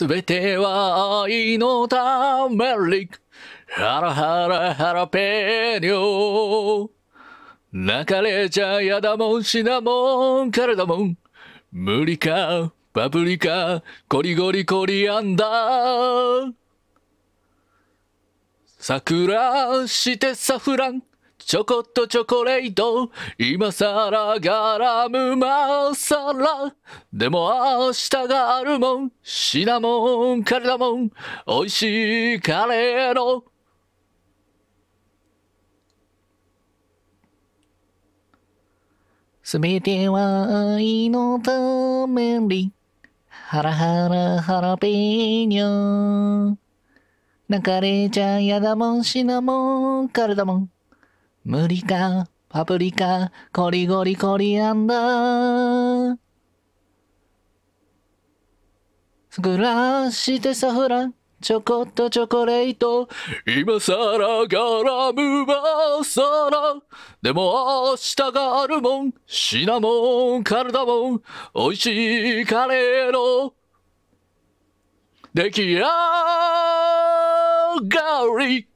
すべては愛のためリハラハラハラペーニョ泣かれちゃやだもんシナモンからだもん無理かパプリカコリゴリコリアンダー桜してサフランチョコっとチョコレート今さらガラムマサラでも明日があるもんシナモンカルダモン美味しいカレーのすべては愛のためにハラハラハラペーニョかれちゃやだもんシナモンカルダモン無理か、パプリカ、コリゴリコリアンダー。暮らしサフラン、チョコとチョコレート。今さら絡むーサラ。でも明日があるもん。シナモン、カルダモン。美味しいカレーの。出来上がり。